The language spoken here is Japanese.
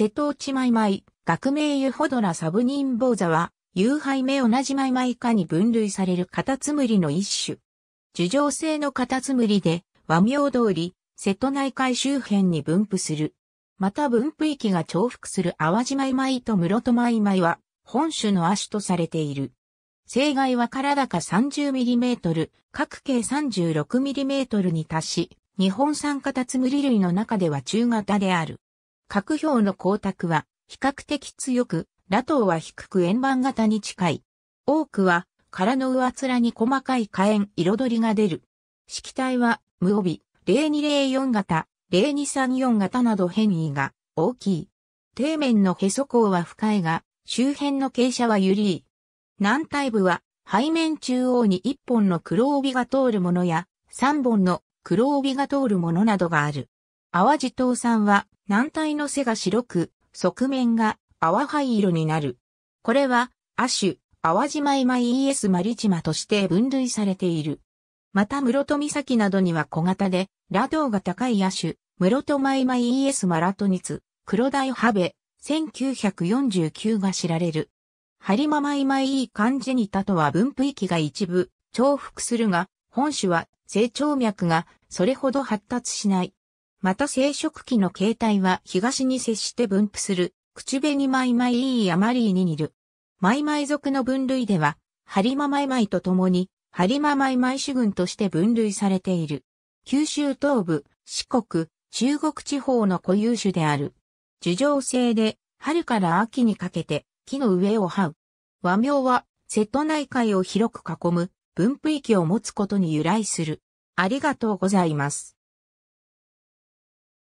瀬戸内マイマイ、学名ユホドラサブニンボウザは、有害目同じマイマイ科に分類されるカタツムリの一種。樹状性のカタツムリで、和名通り、瀬戸内海周辺に分布する。また分布域が重複する淡路マイマイと室戸マイマイは、本種の亜種とされている。生害は体か 30mm、各径 36mm に達し、日本産カタツムリ類の中では中型である。各表の光沢は比較的強く、ラトウは低く円盤型に近い。多くは殻の上面に細かい火炎彩りが出る。色体は無帯、0204型、0234型など変異が大きい。底面のへそ口は深いが、周辺の傾斜は緩い。軟体部は背面中央に1本の黒帯が通るものや、3本の黒帯が通るものなどがある。淡路島産は軟体の背が白く、側面が淡灰色になる。これは、亜種、淡島今エスマリチマとして分類されている。また室戸岬などには小型で、ラドが高い亜種、室戸マイマエスマラトニツ、黒大ハベ、1949が知られる。ハリママイマイイ漢字にたとは分布域が一部、重複するが、本種は成長脈がそれほど発達しない。また生殖器の形態は東に接して分布する、口紅マイマイイーアマリーに似る。マイマイ族の分類では、ハリママイマイと共に、ハリママイマイ種群として分類されている。九州東部、四国、中国地方の固有種である。樹状性で、春から秋にかけて、木の上を這う。和名は、瀬戸内海を広く囲む、分布域を持つことに由来する。ありがとうございます。